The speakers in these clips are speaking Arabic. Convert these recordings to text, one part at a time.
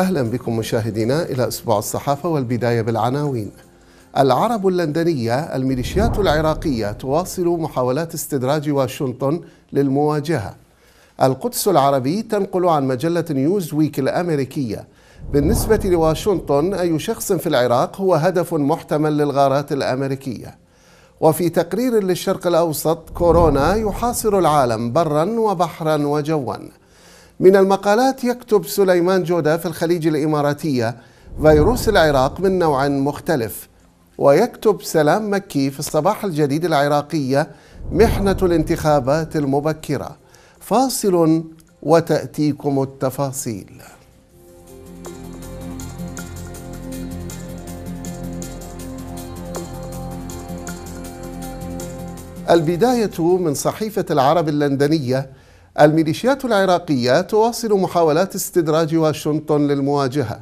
أهلا بكم مشاهدينا إلى أسبوع الصحافة والبداية بالعناوين العرب اللندنية الميليشيات العراقية تواصل محاولات استدراج واشنطن للمواجهة القدس العربي تنقل عن مجلة نيوز ويك الأمريكية بالنسبة لواشنطن أي شخص في العراق هو هدف محتمل للغارات الأمريكية وفي تقرير للشرق الأوسط كورونا يحاصر العالم برا وبحرا وجوا من المقالات يكتب سليمان جودة في الخليج الإماراتية فيروس العراق من نوع مختلف ويكتب سلام مكي في الصباح الجديد العراقية محنة الانتخابات المبكرة فاصل وتأتيكم التفاصيل البداية من صحيفة العرب اللندنية الميليشيات العراقية تواصل محاولات استدراج واشنطن للمواجهة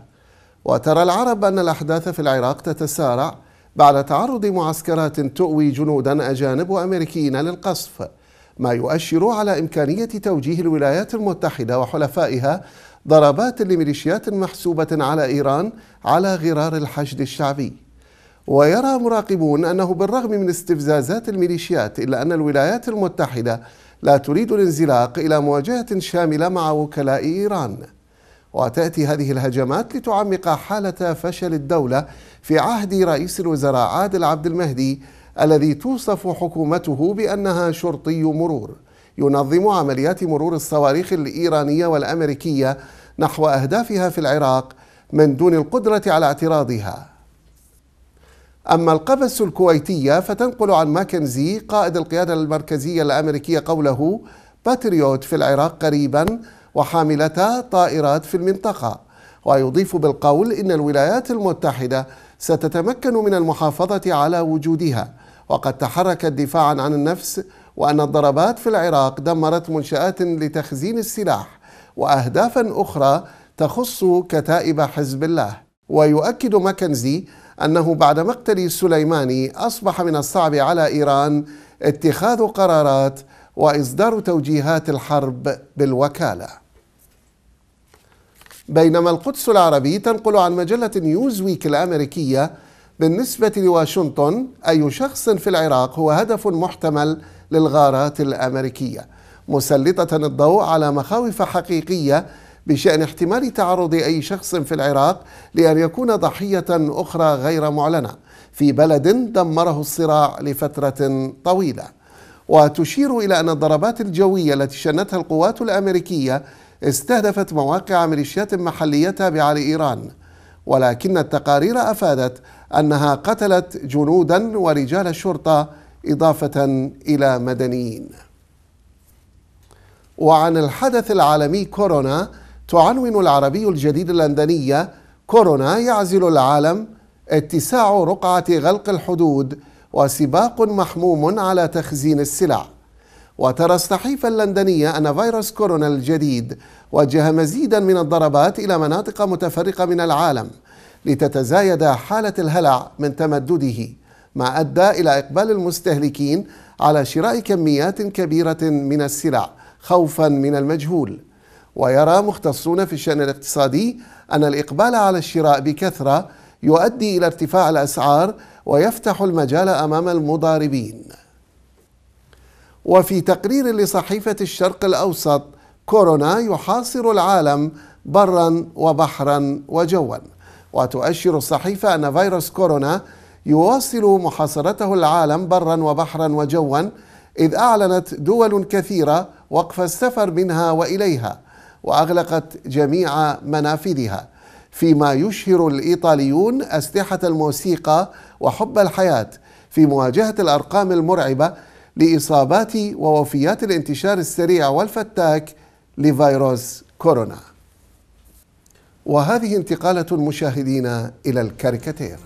وترى العرب أن الأحداث في العراق تتسارع بعد تعرض معسكرات تؤوي جنودا أجانب وأمريكيين للقصف ما يؤشر على إمكانية توجيه الولايات المتحدة وحلفائها ضربات لميليشيات محسوبة على إيران على غرار الحشد الشعبي ويرى مراقبون أنه بالرغم من استفزازات الميليشيات إلا أن الولايات المتحدة لا تريد الانزلاق الى مواجهه شامله مع وكلاء ايران وتاتي هذه الهجمات لتعمق حاله فشل الدوله في عهد رئيس الوزراء عادل عبد المهدي الذي توصف حكومته بانها شرطي مرور ينظم عمليات مرور الصواريخ الايرانيه والامريكيه نحو اهدافها في العراق من دون القدره على اعتراضها أما القفص الكويتية فتنقل عن ماكنزي قائد القيادة المركزية الأمريكية قوله باتريوت في العراق قريبا وحاملتا طائرات في المنطقة ويضيف بالقول إن الولايات المتحدة ستتمكن من المحافظة على وجودها وقد تحركت دفاعا عن النفس وأن الضربات في العراق دمرت منشآت لتخزين السلاح وأهدافا أخرى تخص كتائب حزب الله ويؤكد ماكنزي أنه بعد مقتل سليماني أصبح من الصعب على إيران اتخاذ قرارات وإصدار توجيهات الحرب بالوكالة بينما القدس العربي تنقل عن مجلة نيوزويك الأمريكية بالنسبة لواشنطن أي شخص في العراق هو هدف محتمل للغارات الأمريكية مسلطة الضوء على مخاوف حقيقية بشأن احتمال تعرض أي شخص في العراق لأن يكون ضحية أخرى غير معلنة في بلد دمره الصراع لفترة طويلة وتشير إلى أن الضربات الجوية التي شنتها القوات الأمريكية استهدفت مواقع ميليشيات محلية تابعة لإيران ولكن التقارير أفادت أنها قتلت جنودا ورجال الشرطة إضافة إلى مدنيين وعن الحدث العالمي كورونا تعنون العربي الجديد اللندنية كورونا يعزل العالم اتساع رقعة غلق الحدود وسباق محموم على تخزين السلع وترى الصحيفة اللندنية أن فيروس كورونا الجديد وجه مزيدا من الضربات إلى مناطق متفرقة من العالم لتتزايد حالة الهلع من تمدده ما أدى إلى إقبال المستهلكين على شراء كميات كبيرة من السلع خوفا من المجهول ويرى مختصون في الشأن الاقتصادي أن الإقبال على الشراء بكثرة يؤدي إلى ارتفاع الأسعار ويفتح المجال أمام المضاربين. وفي تقرير لصحيفة الشرق الأوسط كورونا يحاصر العالم برا وبحرا وجوا وتؤشر الصحيفة أن فيروس كورونا يواصل محاصرته العالم برا وبحرا وجوا إذ أعلنت دول كثيرة وقف السفر منها وإليها واغلقت جميع منافذها فيما يشهر الايطاليون اسلحه الموسيقى وحب الحياه في مواجهه الارقام المرعبه لاصابات ووفيات الانتشار السريع والفتاك لفيروس كورونا وهذه انتقاله المشاهدين الى الكاريكاتير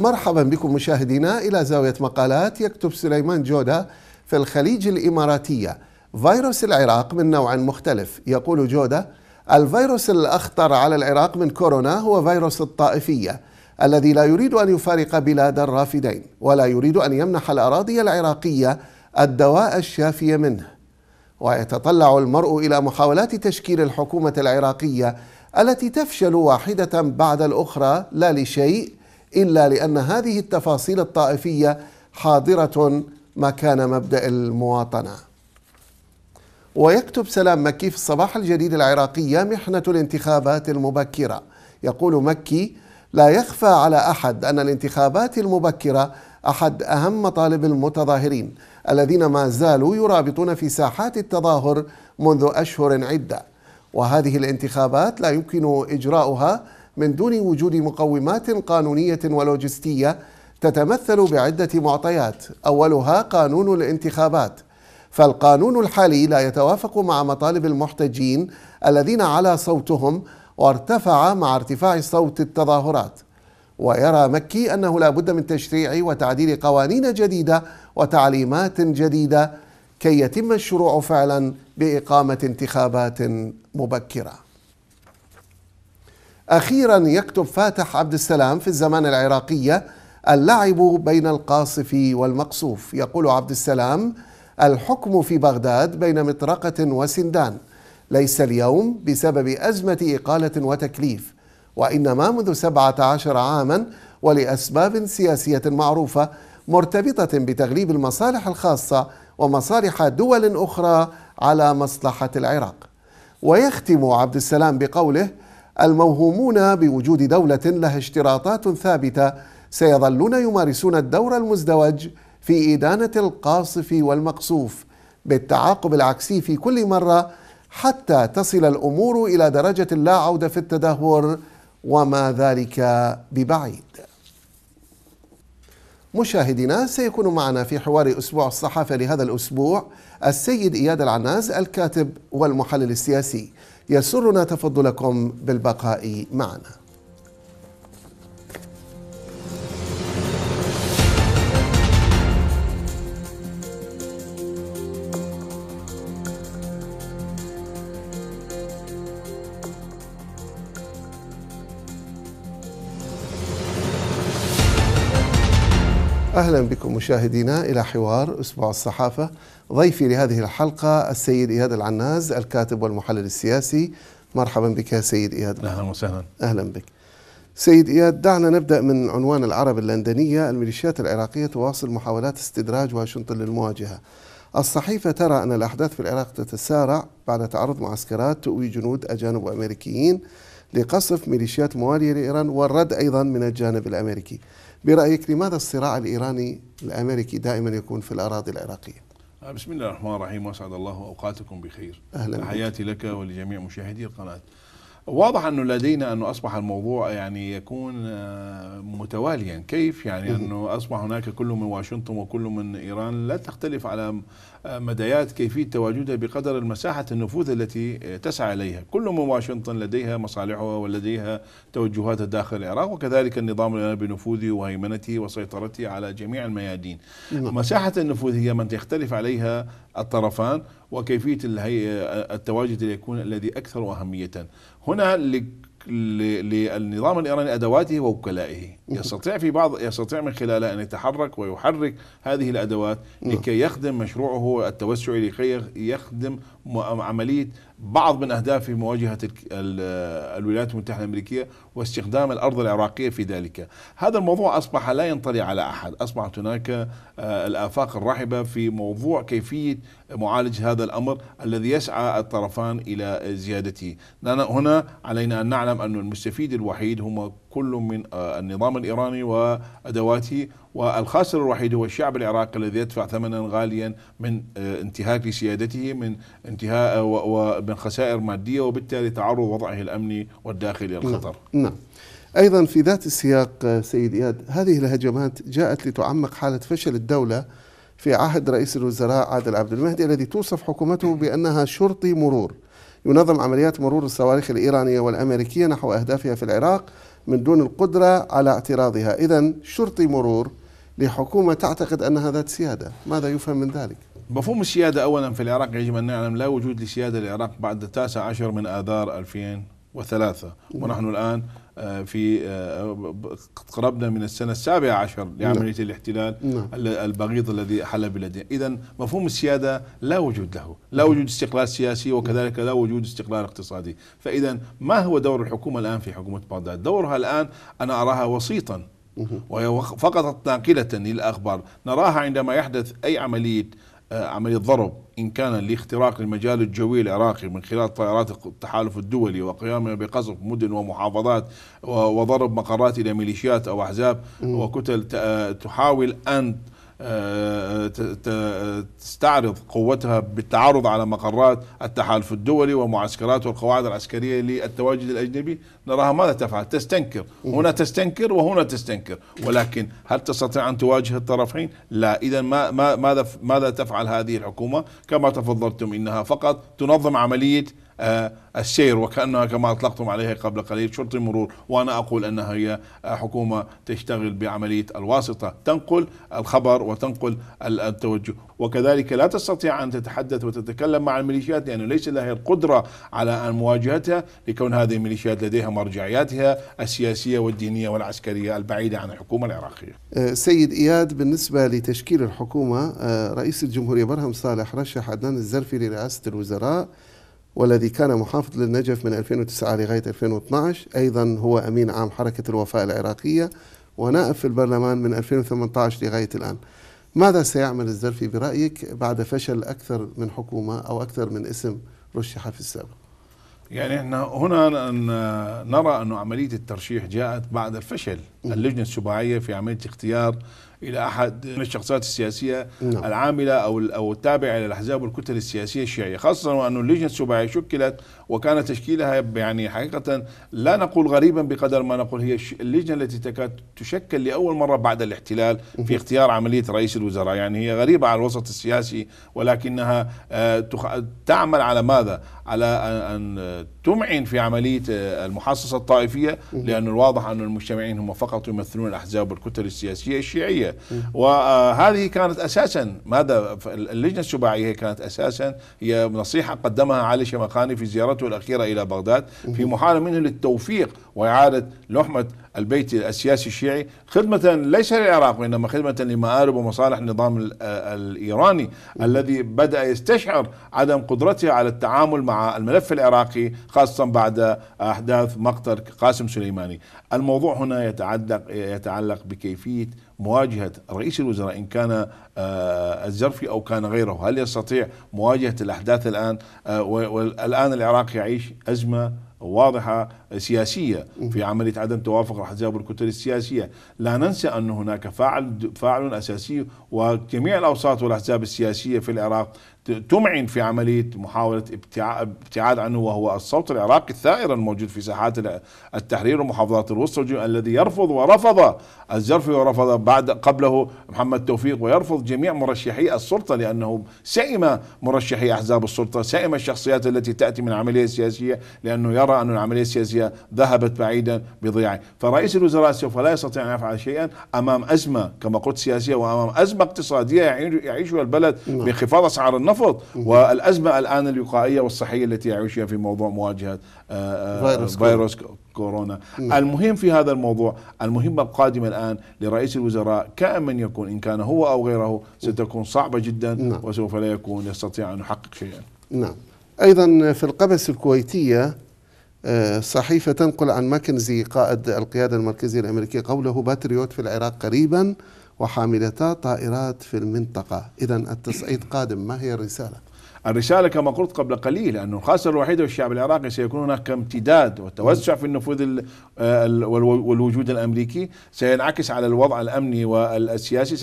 مرحبا بكم مشاهدينا إلى زاوية مقالات يكتب سليمان جودة في الخليج الإماراتية فيروس العراق من نوع مختلف يقول جودة الفيروس الأخطر على العراق من كورونا هو فيروس الطائفية الذي لا يريد أن يفارق بلاد الرافدين ولا يريد أن يمنح الأراضي العراقية الدواء الشافي منه ويتطلع المرء إلى محاولات تشكيل الحكومة العراقية التي تفشل واحدة بعد الأخرى لا لشيء الا لان هذه التفاصيل الطائفيه حاضره مكان مبدا المواطنه. ويكتب سلام مكي في الصباح الجديد العراقي محنة الانتخابات المبكرة يقول مكي لا يخفى على أحد أن الانتخابات المبكرة أحد أهم مطالب المتظاهرين الذين ما زالوا يرابطون في ساحات التظاهر منذ أشهر عدة وهذه الانتخابات لا يمكن إجراؤها من دون وجود مقومات قانونية ولوجستية تتمثل بعدة معطيات أولها قانون الانتخابات فالقانون الحالي لا يتوافق مع مطالب المحتجين الذين علا صوتهم وارتفع مع ارتفاع صوت التظاهرات ويرى مكي أنه لا بد من تشريع وتعديل قوانين جديدة وتعليمات جديدة كي يتم الشروع فعلا بإقامة انتخابات مبكرة أخيرا يكتب فاتح عبد السلام في الزمان العراقية اللعب بين القاصف والمقصوف يقول عبد السلام الحكم في بغداد بين مطرقة وسندان ليس اليوم بسبب أزمة إقالة وتكليف وإنما منذ سبعة عشر عاما ولأسباب سياسية معروفة مرتبطة بتغليب المصالح الخاصة ومصالح دول أخرى على مصلحة العراق ويختم عبد السلام بقوله الموهومون بوجود دولة لها اشتراطات ثابتة سيظلون يمارسون الدور المزدوج في إدانة القاصف والمقصوف بالتعاقب العكسي في كل مرة حتى تصل الأمور إلى درجة لا عودة في التدهور وما ذلك ببعيد مشاهدينا سيكون معنا في حوار أسبوع الصحافة لهذا الأسبوع السيد إياد العناز الكاتب والمحلل السياسي يسرنا تفضلكم بالبقاء معنا أهلا بكم مشاهدينا إلى حوار أسبوع الصحافة ضيفي لهذه الحلقة السيد إياد العناز الكاتب والمحلل السياسي مرحبا بك يا سيد إياد أهلا وسهلا أهلا بك سيد إياد دعنا نبدأ من عنوان العرب اللندنية الميليشيات العراقية تواصل محاولات استدراج واشنطن للمواجهة الصحيفة ترى أن الأحداث في العراق تتسارع بعد تعرض معسكرات تؤوي جنود أجانب وأمريكيين لقصف ميليشيات موالية لإيران والرد أيضا من الجانب الأمريكي برأيك لماذا الصراع الإيراني الأمريكي دائما يكون في الأراضي العراقية آه، بسم الله الرحمن الرحيم وأسعد الله أوقاتكم بخير أهلا حياتي لك ولجميع مشاهدي القناة واضح أنه لدينا أنه أصبح الموضوع يعني يكون آه، متواليا كيف يعني أنه أصبح هناك كل من واشنطن وكل من إيران لا تختلف على مدايات كيفية تواجدها بقدر المساحة النفوذ التي تسعى إليها كل من أمم واشنطن لديها مصالحها ولديها توجهاتها داخل العراق وكذلك النظام بنفوذه وهيمنته وسيطرته على جميع الميادين نعم. مساحة النفوذ هي من تختلف عليها الطرفان وكيفية التواجد اللي يكون الذي أكثر أهمية هنا للنظام الايراني ادواته ووكلائه يستطيع في بعض يستطيع من خلالها ان يتحرك ويحرك هذه الادوات نعم. لكي يخدم مشروعه التوسعي لكي يخدم عمليه بعض من أهداف في مواجهة الولايات المتحدة الأمريكية واستخدام الأرض العراقية في ذلك هذا الموضوع أصبح لا ينطلي على أحد أصبحت هناك آه، الآفاق الرحبة في موضوع كيفية معالج هذا الأمر الذي يسعى الطرفان إلى زيادته هنا علينا أن نعلم أن المستفيد الوحيد هم كل من آه، النظام الإيراني وأدواته والخاسر الوحيد هو الشعب العراقي الذي يدفع ثمنا غاليا من آه، انتهاك سيادته من انتهاء آه، ومن خسائر مادية وبالتالي تعرض وضعه الأمني والداخلي نعم، للخطر نعم. نعم أيضا في ذات السياق سيد إياد هذه الهجمات جاءت لتعمق حالة فشل الدولة في عهد رئيس الوزراء عادل عبد المهدي الذي توصف حكومته بأنها شرطي مرور ينظم عمليات مرور الصواريخ الإيرانية والأمريكية نحو أهدافها في العراق من دون القدرة على اعتراضها إذا شرطي مرور لحكومة تعتقد أنها ذات سيادة ماذا يفهم من ذلك؟ مفهوم السيادة أولا في العراق يجب أن نعلم لا وجود لسيادة العراق بعد التاسع عشر من آذار 2003 نعم. ونحن الآن آه، في آه، قربنا من السنة السابعة عشر لعملية نعم. الاحتلال نعم. البغيض الذي حل بلادنا إذا مفهوم السيادة لا وجود له لا وجود استقلال سياسي وكذلك لا وجود استقلال اقتصادي فإذا ما هو دور الحكومة الآن في حكومة بغداد دورها الآن أنا أراها وسيطا وهي فقط ناقلة للأخبار نراها عندما يحدث أي عملية آه، عملية ضرب إن كان لاختراق المجال الجوي العراقي من خلال طائرات التحالف الدولي وقيامها بقصف مدن ومحافظات وضرب مقرات إلى ميليشيات أو أحزاب وكتل آه، تحاول أن آه، تستعرض قوتها بالتعرض على مقرات التحالف الدولي ومعسكرات والقواعد العسكريه للتواجد الاجنبي نراها ماذا تفعل؟ تستنكر، هنا تستنكر وهنا تستنكر، ولكن هل تستطيع ان تواجه الطرفين؟ لا، اذا ما ما ماذا ماذا تفعل هذه الحكومه؟ كما تفضلتم انها فقط تنظم عمليه آه، السير وكأنها كما أطلقتم عليها قبل قليل شرطي مرور وأنا أقول أنها هي حكومة تشتغل بعملية الواسطة تنقل الخبر وتنقل التوجه وكذلك لا تستطيع أن تتحدث وتتكلم مع الميليشيات لأنه ليس لها القدرة على أن مواجهتها لكون هذه الميليشيات لديها مرجعياتها السياسية والدينية والعسكرية البعيدة عن الحكومة العراقية آه، سيد إياد بالنسبة لتشكيل الحكومة آه، رئيس الجمهورية برهم صالح رشح عدنان الزرفي لرئاسة الوزراء والذي كان محافظ للنجف من 2009 لغاية 2012 أيضا هو أمين عام حركة الوفاء العراقية ونائب في البرلمان من 2018 لغاية الآن ماذا سيعمل الزرفي برأيك بعد فشل أكثر من حكومة أو أكثر من اسم رشح في السابق يعني احنا هنا نرى أن عملية الترشيح جاءت بعد الفشل اللجنة السباعية في عملية اختيار الى احد من الشخصيات السياسيه نعم. العامله او او التابعه للاحزاب والكتل السياسيه الشيعيه خاصه وان اللجنه السباعيه شكلت وكان تشكيلها يعني حقيقه لا نقول غريبا بقدر ما نقول هي اللجنه التي تكاد تشكل لاول مره بعد الاحتلال في اختيار عمليه رئيس الوزراء يعني هي غريبه على الوسط السياسي ولكنها آه، تعمل على ماذا على ان تمعن في عملية آه، المحاصصة الطائفية لأن الواضح أن المجتمعين هم فقط يمثلون الأحزاب والكتل السياسية الشيعية وهذه كانت أساسا ماذا اللجنة السباعية كانت أساسا هي نصيحة قدمها علي شمخاني في زيارته الأخيرة إلى بغداد في محاولة منه للتوفيق وإعادة لحمة البيت السياسي الشيعي خدمة ليس للعراق وإنما خدمة لمآرب ومصالح النظام آه، الإيراني الذي بدأ يستشعر عدم قدرته على التعامل مع الملف العراقي خاصة بعد أحداث مقتل قاسم سليماني الموضوع هنا يتعلق, يتعلق بكيفية مواجهة رئيس الوزراء إن كان آه، الزرفي أو كان غيره هل يستطيع مواجهة الأحداث الآن آه، والآن العراق يعيش أزمة واضحة سياسية في عملية عدم توافق الأحزاب والكتل السياسية لا ننسى أن هناك فاعل, فاعل أساسي وجميع الأوساط والأحزاب السياسية في العراق تمعن في عملية محاولة ابتعاد عنه وهو الصوت العراقي الثائر الموجود في ساحات التحرير ومحافظات الوسطى الذي يرفض ورفض الزرفي ورفض بعد قبله محمد توفيق ويرفض جميع مرشحي السلطة لأنه سئم مرشحي أحزاب السلطة سئم الشخصيات التي تأتي من عملية سياسية لأنه يرى أن العملية السياسية ذهبت بعيدا بضياع فرئيس الوزراء سوف لا يستطيع أن يفعل شيئا أمام أزمة كما قلت سياسية وأمام أزمة اقتصادية يعيشها البلد نعم. بانخفاض أسعار النفط النفط والأزمة الآن الوقائية والصحية التي يعيشها في موضوع مواجهة فيروس, آه، آه، فيروس كورونا مم. المهم في هذا الموضوع المهمة القادمة الآن لرئيس الوزراء من يكون إن كان هو أو غيره ستكون صعبة جدا نعم. وسوف لا يكون يستطيع أن يحقق شيئا نعم أيضا في القبس الكويتية آه، صحيفة تنقل عن ماكنزي قائد القيادة المركزية الأمريكية قوله باتريوت في العراق قريبا وحاملتا طائرات في المنطقة إذا التصعيد قادم ما هي الرسالة؟ الرسالة كما قلت قبل قليل أن الخاصة الوحيدة والشعب العراقي سيكون هناك امتداد وتوسع في النفوذ آه، والوجود الأمريكي سينعكس على الوضع الأمني والسياسي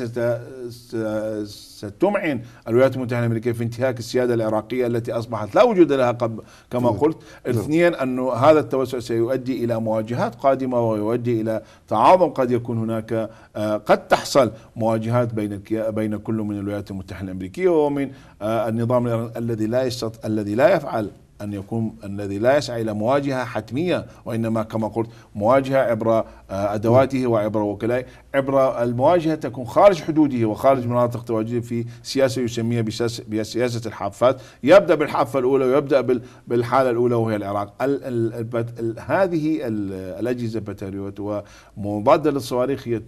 ستمعن الولايات المتحدة الأمريكية في انتهاك السيادة العراقية التي أصبحت لا وجود لها قبل كما نعم. قلت نعم. اثنين انه هذا التوسع سيؤدي إلى مواجهات قادمة ويؤدي إلى تعاظم قد يكون هناك آه، قد تحصل مواجهات بين بين كل من الولايات المتحدة الأمريكية ومن آه، النظام الذي لا الذي لا يفعل أن يكون الذي لا يسعى إلى مواجهة حتمية وإنما كما قلت مواجهة عبر آه، أدواته وعبر وكلائه عبر المواجهة تكون خارج حدوده وخارج مناطق تواجده في سياسة يسميها بسياسة الحافات يبدأ بالحافة الأولى ويبدأ بالحالة الأولى وهي العراق الـ الـ الـ هذه الأجهزة البتريوت ومضادة للصواريخ هي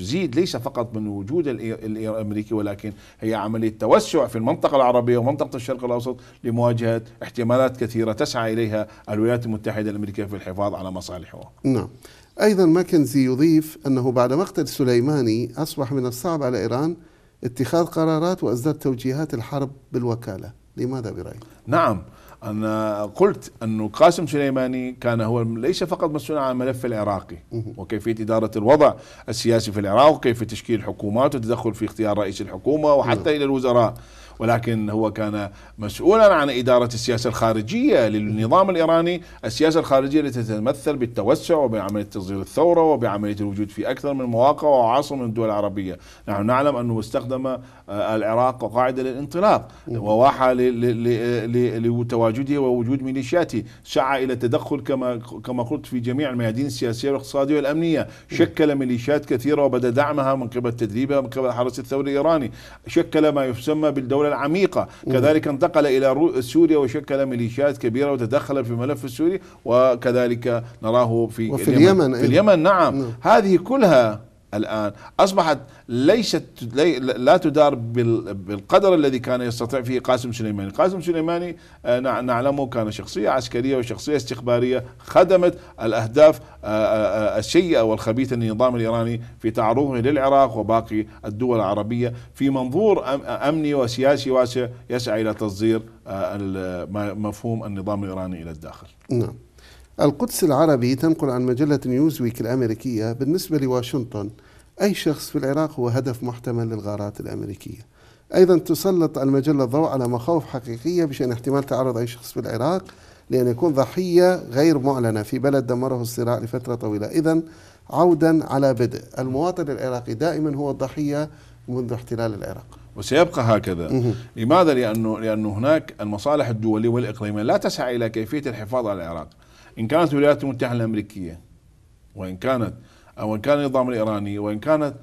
تزيد ليس فقط من وجود الامريكي ولكن هي عمليه توسع في المنطقه العربيه ومنطقه الشرق الاوسط لمواجهه احتمالات كثيره تسعى اليها الولايات المتحده الامريكيه في الحفاظ على مصالحها. نعم. ايضا ماكنزي يضيف انه بعد مقتل سليماني اصبح من الصعب على ايران اتخاذ قرارات واصدار توجيهات الحرب بالوكاله، لماذا برايك؟ نعم أنا قلت أنه قاسم سليماني كان هو ليس فقط مسؤول عن الملف العراقي وكيفية إدارة الوضع السياسي في العراق وكيف تشكيل الحكومات والتدخل في اختيار رئيس الحكومة وحتى إلى الوزراء ولكن هو كان مسؤولا عن إدارة السياسة الخارجية للنظام الإيراني السياسة الخارجية التي تتمثل بالتوسع وبعملية تصدير الثورة وبعملية الوجود في أكثر من مواقع وعاصمة من الدول العربية نحن نعلم أنه استخدم آه، العراق قاعدة للانطلاق نعم. وواحة لتواجده ووجود ميليشياته سعى إلى التدخل كما كما قلت في جميع الميادين السياسية والاقتصادية والأمنية نعم. شكل ميليشيات كثيرة وبدأ دعمها من قبل تدريبها من قبل الحرس الثوري الإيراني شكل ما يسمى بالدولة العميقة كذلك انتقل إلى سوريا وشكل ميليشيات كبيرة وتدخل في الملف السوري وكذلك نراه في وفي اليمن, اليمن في اليمن نعم, نعم. هذه كلها الآن أصبحت ليست لا تدار بالقدر الذي كان يستطيع فيه قاسم سليماني قاسم سليماني آه، نعلمه كان شخصية عسكرية وشخصية استخبارية خدمت الأهداف آه، آه، السيئة والخبيثة للنظام الإيراني في تعرضه للعراق وباقي الدول العربية في منظور أمني وسياسي واسع يسعى إلى تصدير مفهوم النظام الإيراني إلى الداخل نعم القدس العربي تنقل عن مجلة نيوزويك الأمريكية بالنسبة لواشنطن أي شخص في العراق هو هدف محتمل للغارات الأمريكية أيضا تسلط المجلة الضوء على مخاوف حقيقية بشأن احتمال تعرض أي شخص في العراق لأن يكون ضحية غير معلنة في بلد دمره الصراع لفترة طويلة إذا عودا على بدء المواطن العراقي دائما هو الضحية منذ احتلال العراق وسيبقى هكذا مه. لماذا؟ لأنه, لأنه هناك المصالح الدولية والإقليمية لا تسعى إلى كيفية الحفاظ على العراق إن كانت الولايات المتحدة الأمريكية وإن كانت أو إن كان النظام الإيراني وإن كانت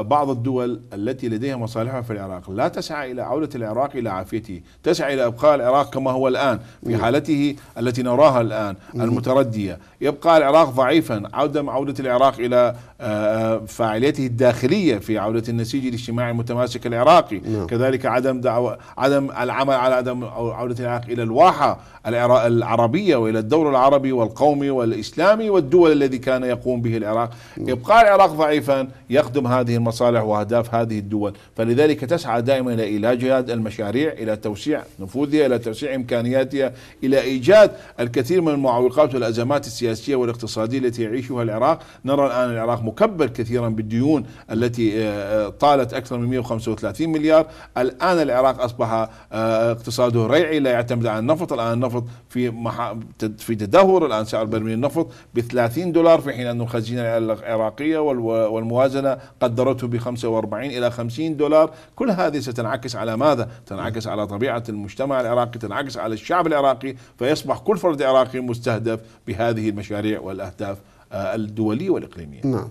بعض الدول التي لديها مصالحها في العراق لا تسعى إلى عودة العراق إلى عافيته تسعى إلى إبقاء العراق كما هو الآن في حالته التي نراها الآن المتردية يبقى العراق ضعيفا عودة عودة العراق إلى آه، فعاليته الداخلية في عودة النسيج الاجتماعي المتماسك العراقي نعم. كذلك عدم دعوة عدم العمل على عدم عودة العراق إلى الواحة العربية وإلى الدور العربي والقومي والإسلامي والدول الذي كان يقوم به العراق إبقاء العراق ضعيفا يخدم هذا هذه المصالح واهداف هذه الدول، فلذلك تسعى دائما الى ايلاج هذه المشاريع، الى توسيع نفوذها، الى توسيع امكانياتها، الى ايجاد الكثير من المعوقات والازمات السياسيه والاقتصاديه التي يعيشها العراق، نرى الان العراق مكبل كثيرا بالديون التي آه، آه، طالت اكثر من 135 مليار، الان العراق اصبح آه، اقتصاده ريعي لا يعتمد على النفط، الان النفط في مح... في تدهور الان سعر برميل النفط ب 30 دولار في حين ان الخزينه العراقيه والموازنه قدرته ب 45 إلى 50 دولار كل هذه ستنعكس على ماذا؟ تنعكس على طبيعة المجتمع العراقي تنعكس على الشعب العراقي فيصبح كل فرد عراقي مستهدف بهذه المشاريع والأهداف آه، الدولية والإقليمية نعم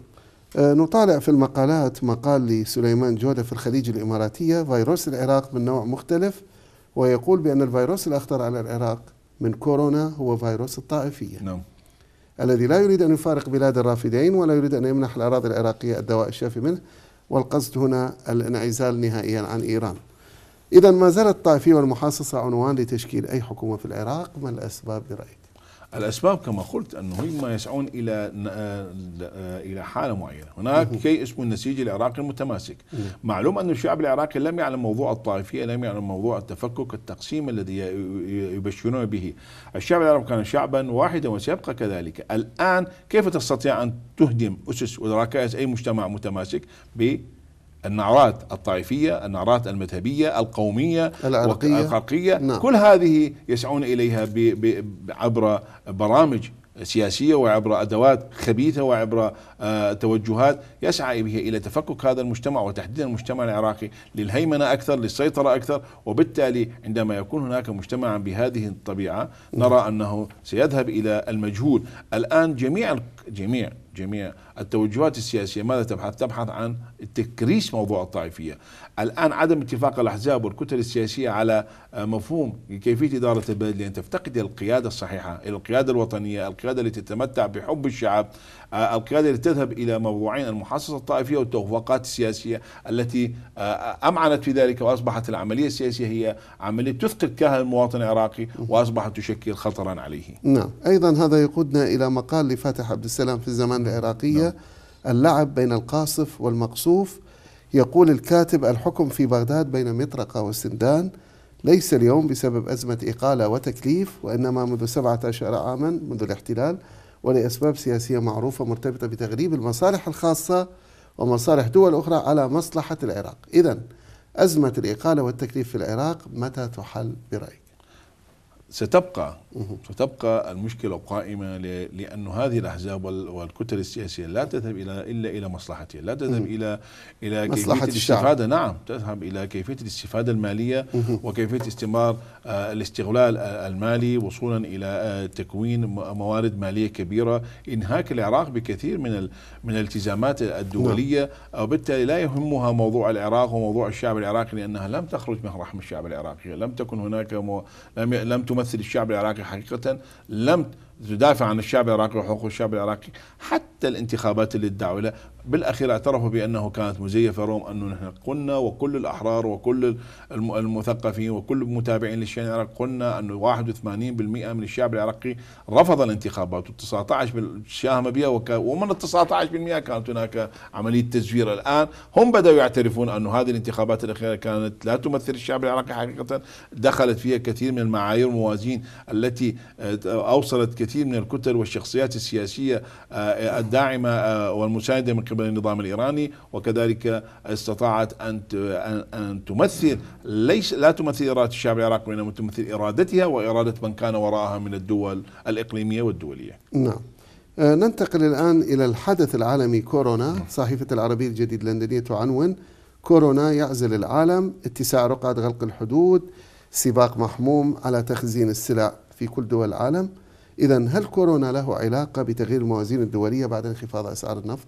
آه، نطالع في المقالات مقال لسليمان جودة في الخليج الإماراتية فيروس العراق من نوع مختلف ويقول بأن الفيروس الأخطر على العراق من كورونا هو فيروس الطائفية نعم الذي لا يريد أن يفارق بلاد الرافدين ولا يريد أن يمنح الأراضي العراقية الدواء الشافي منه والقصد هنا الانعزال نهائيا عن إيران إذا ما زالت الطائفية والمحاصصة عنوان لتشكيل أي حكومة في العراق ما الأسباب برأيك؟ الاسباب كما قلت انه هم يسعون الى آه، آه، الى حاله معينه، هناك شيء اسمه النسيج العراقي المتماسك، معلوم ان الشعب العراقي لم يعلم موضوع الطائفيه، لم يعلم موضوع التفكك، التقسيم الذي يبشرون به، الشعب العراقي كان شعبا واحدا وسيبقى كذلك، الان كيف تستطيع ان تهدم اسس وركائز اي مجتمع متماسك ب النعرات الطائفية النعرات المذهبية القومية العرقية, العرقية نعم. كل هذه يسعون إليها ب ب عبر برامج سياسية وعبر أدوات خبيثة وعبر آه توجهات يسعى بها إلى تفكك هذا المجتمع وتحديدا المجتمع العراقي للهيمنة أكثر للسيطرة أكثر وبالتالي عندما يكون هناك مجتمعا بهذه الطبيعة نعم. نرى أنه سيذهب إلى المجهول الآن جميع جميع جميع التوجهات السياسية ماذا تبحث؟ تبحث عن تكريس موضوع الطائفية الآن عدم اتفاق الأحزاب والكتل السياسية على آه، مفهوم كيفية إدارة البلد لأن تفتقد القيادة الصحيحة إلى القيادة الوطنية القيادة التي تتمتع بحب الشعب آه، القيادة التي تذهب إلى موضوعين المحاصصة الطائفية والتوافقات السياسية التي آه، أمعنت في ذلك وأصبحت العملية السياسية هي عملية تثقل كاهل المواطن العراقي وأصبحت تشكل خطرا عليه نعم أيضا هذا يقودنا إلى مقال لفاتح عبد السلام في الزمان العراقية نعم. اللعب بين القاصف والمقصوف يقول الكاتب الحكم في بغداد بين مطرقة وسندان ليس اليوم بسبب أزمة إقالة وتكليف وإنما منذ 17 عاما منذ الاحتلال ولأسباب سياسية معروفة مرتبطة بتغريب المصالح الخاصة ومصالح دول أخرى على مصلحة العراق إذا أزمة الإقالة والتكليف في العراق متى تحل برأيك؟ ستبقى ستبقى المشكله قائمه لأن هذه الاحزاب والكتل السياسيه لا تذهب الى الا الى مصلحتها، لا تذهب الى الى كيفيه الاستفاده نعم تذهب الى كيفيه الاستفاده الماليه وكيفيه استمرار آه، الاستغلال آه، المالي وصولا الى آه، تكوين موارد ماليه كبيره، انهاك العراق بكثير من من الالتزامات الدوليه نعم. وبالتالي لا يهمها موضوع العراق وموضوع الشعب العراقي لانها لم تخرج من رحم الشعب العراقي، لم تكن هناك مو... لم لم تمثل تمثل الشعب العراقي حقيقة لم تدافع عن الشعب العراقي وحقوق الشعب العراقي حتى الانتخابات اللي ادعوا لها بالاخير اعترفوا بانه كانت مزيفه رغم انه نحن قلنا وكل الاحرار وكل المثقفين وكل المتابعين للشان العراقي قلنا انه 81% من الشعب العراقي رفض الانتخابات و19 شاهم بها ومن ال 19% كانت هناك عمليه تزوير الان هم بداوا يعترفون انه هذه الانتخابات الاخيره كانت لا تمثل الشعب العراقي حقيقه دخلت فيها كثير من المعايير والموازين التي آه، اوصلت كثير من الكتل والشخصيات السياسية آه، الداعمة آه، والمساندة من قبل النظام الإيراني وكذلك استطاعت أن أن تمثل ليس لا تمثل إرادة الشعب العراقي وإنما تمثل إرادتها وإرادة من كان وراءها من الدول الإقليمية والدولية نعم آه، ننتقل الآن إلى الحدث العالمي كورونا صحيفة العربية الجديد اللندنية تعنون كورونا يعزل العالم اتساع رقعة غلق الحدود سباق محموم على تخزين السلع في كل دول العالم إذا هل كورونا له علاقة بتغيير الموازين الدولية بعد انخفاض أسعار النفط؟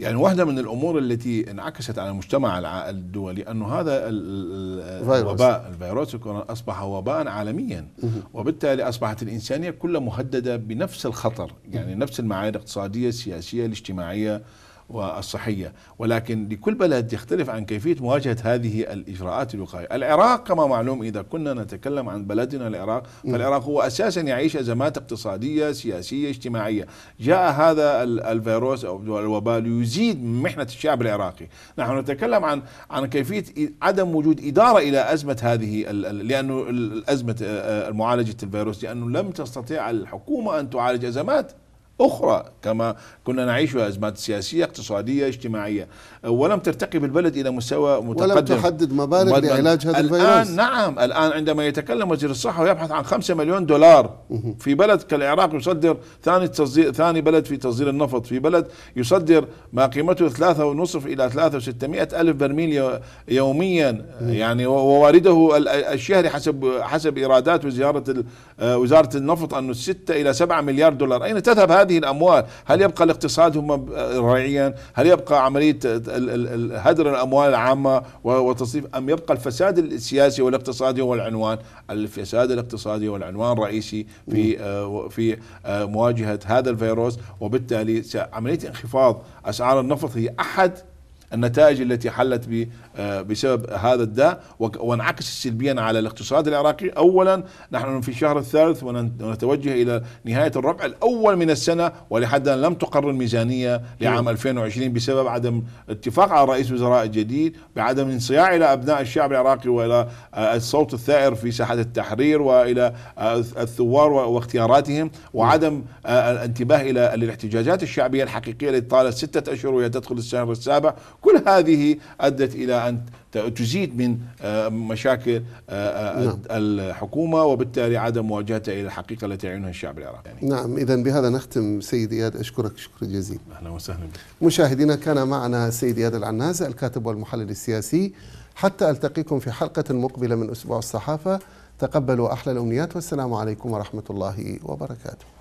يعني واحدة من الأمور التي انعكست على المجتمع الدولي أنه هذا الوباء الفيروس الكورونا أصبح وباء عالميا وبالتالي أصبحت الإنسانية كلها مهددة بنفس الخطر يعني نفس المعايير الاقتصادية السياسية الاجتماعية والصحية ولكن لكل بلد يختلف عن كيفية مواجهة هذه الإجراءات الوقائية العراق كما معلوم إذا كنا نتكلم عن بلدنا العراق فالعراق هو أساسا يعيش أزمات اقتصادية سياسية اجتماعية جاء هذا الفيروس أو الوباء ليزيد محنة الشعب العراقي نحن نتكلم عن عن كيفية عدم وجود إدارة إلى أزمة هذه لأنه أزمة آه، آه، معالجة الفيروس لأنه لم تستطيع الحكومة أن تعالج أزمات أخرى كما كنا نعيشها أزمات سياسية اقتصادية اجتماعية ولم ترتقي بالبلد إلى مستوى متقدم ولم تحدد مبالغ لعلاج هذا الفيروس الآن نعم الآن عندما يتكلم وزير الصحة ويبحث عن 5 مليون دولار في بلد كالعراق يصدر ثاني تصدير ثاني بلد في تصدير النفط في بلد يصدر ما قيمته ثلاثة ونصف إلى ثلاثة و600 ألف برميل يوميا يعني ووارده الشهري حسب حسب إيرادات وزيارة آه، وزاره النفط انه 6 الى 7 مليار دولار، اين تذهب هذه الاموال؟ هل يبقى الاقتصاد هم آه، رعيا هل يبقى عمليه آه، هدر الاموال العامه وتصريف ام يبقى الفساد السياسي والاقتصادي هو العنوان؟ الفساد الاقتصادي هو العنوان الرئيسي في في مواجهه هذا الفيروس وبالتالي عمليه انخفاض اسعار النفط هي احد النتائج التي حلت آه، بسبب هذا الداء وانعكس سلبيا على الاقتصاد العراقي اولا نحن في الشهر الثالث ونتوجه الى نهايه الربع الاول من السنه ولحد الان لم تقرر الميزانيه لعام 2020 نعم. بسبب عدم اتفاق على رئيس وزراء الجديد بعدم انصياع الى ابناء الشعب العراقي والى آه، الصوت الثائر في ساحه التحرير والى آه، الثوار واختياراتهم وعدم الانتباه الى الاحتجاجات الشعبيه الحقيقيه التي طالت سته اشهر وهي تدخل الشهر السابع كل هذه أدت إلى أن تزيد من آه، مشاكل آه، آه، نعم. الحكومة وبالتالي عدم مواجهتها إلى الحقيقة التي يعينها الشعب العراقي يعني. نعم إذا بهذا نختم سيد إياد أشكرك شكرا جزيلا أهلا وسهلا بك مشاهدينا كان معنا سيد إياد العنازة الكاتب والمحلل السياسي حتى ألتقيكم في حلقة مقبلة من أسبوع الصحافة تقبلوا أحلى الأمنيات والسلام عليكم ورحمة الله وبركاته